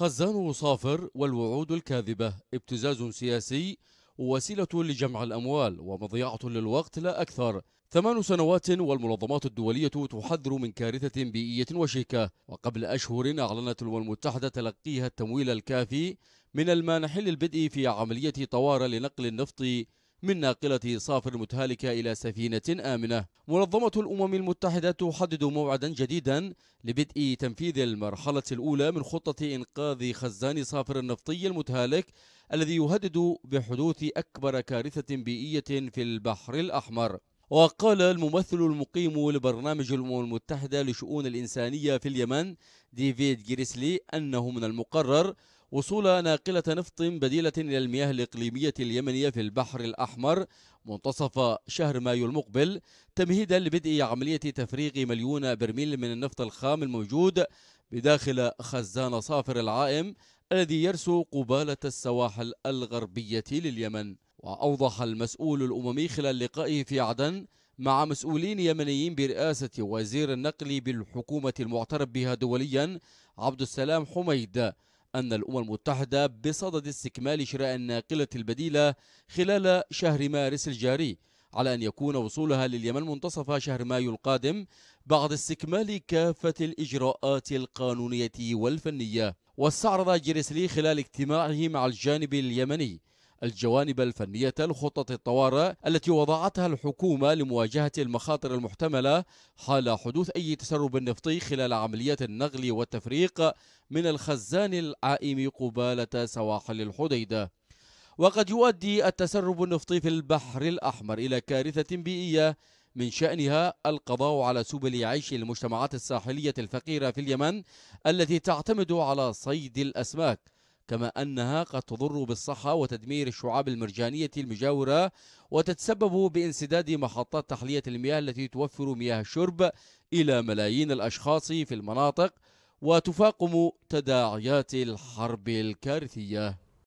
خزان صافر والوعود الكاذبة ابتزاز سياسي ووسيلة لجمع الأموال ومضيعة للوقت لا أكثر ثمان سنوات والمنظمات الدولية تحذر من كارثة بيئية وشيكة وقبل أشهر أعلنت الأمم المتحدة تلقيها التمويل الكافي من المانح للبدء في عملية طوارئ لنقل النفط من ناقلة صافر المتهالكة إلى سفينة آمنة منظمة الأمم المتحدة تحدد موعدا جديدا لبدء تنفيذ المرحلة الأولى من خطة إنقاذ خزان صافر النفطي المتهالك الذي يهدد بحدوث أكبر كارثة بيئية في البحر الأحمر وقال الممثل المقيم لبرنامج الأمم المتحدة لشؤون الإنسانية في اليمن ديفيد جريسلي أنه من المقرر وصول ناقلة نفط بديلة إلى المياه الإقليمية اليمنية في البحر الأحمر منتصف شهر مايو المقبل تمهيدا لبدء عملية تفريغ مليون برميل من النفط الخام الموجود بداخل خزان صافر العائم الذي يرسو قبالة السواحل الغربية لليمن وأوضح المسؤول الأممي خلال لقائه في عدن مع مسؤولين يمنيين برئاسة وزير النقل بالحكومة المعترف بها دوليا عبد السلام حميد أن الأمم المتحدة بصدد استكمال شراء الناقلة البديلة خلال شهر مارس الجاري على أن يكون وصولها لليمن منتصف شهر مايو القادم بعد استكمال كافة الإجراءات القانونية والفنية واستعرض جريسلي خلال اجتماعه مع الجانب اليمني الجوانب الفنية لخطط الطوارئ التي وضعتها الحكومة لمواجهة المخاطر المحتملة حال حدوث أي تسرب نفطي خلال عمليات النغل والتفريق من الخزان العائم قبالة سواحل الحديدة وقد يؤدي التسرب النفطي في البحر الأحمر إلى كارثة بيئية من شأنها القضاء على سبل عيش المجتمعات الساحلية الفقيرة في اليمن التي تعتمد على صيد الأسماك كما أنها قد تضر بالصحة وتدمير الشعاب المرجانية المجاورة وتتسبب بانسداد محطات تحلية المياه التي توفر مياه الشرب إلى ملايين الأشخاص في المناطق وتفاقم تداعيات الحرب الكارثية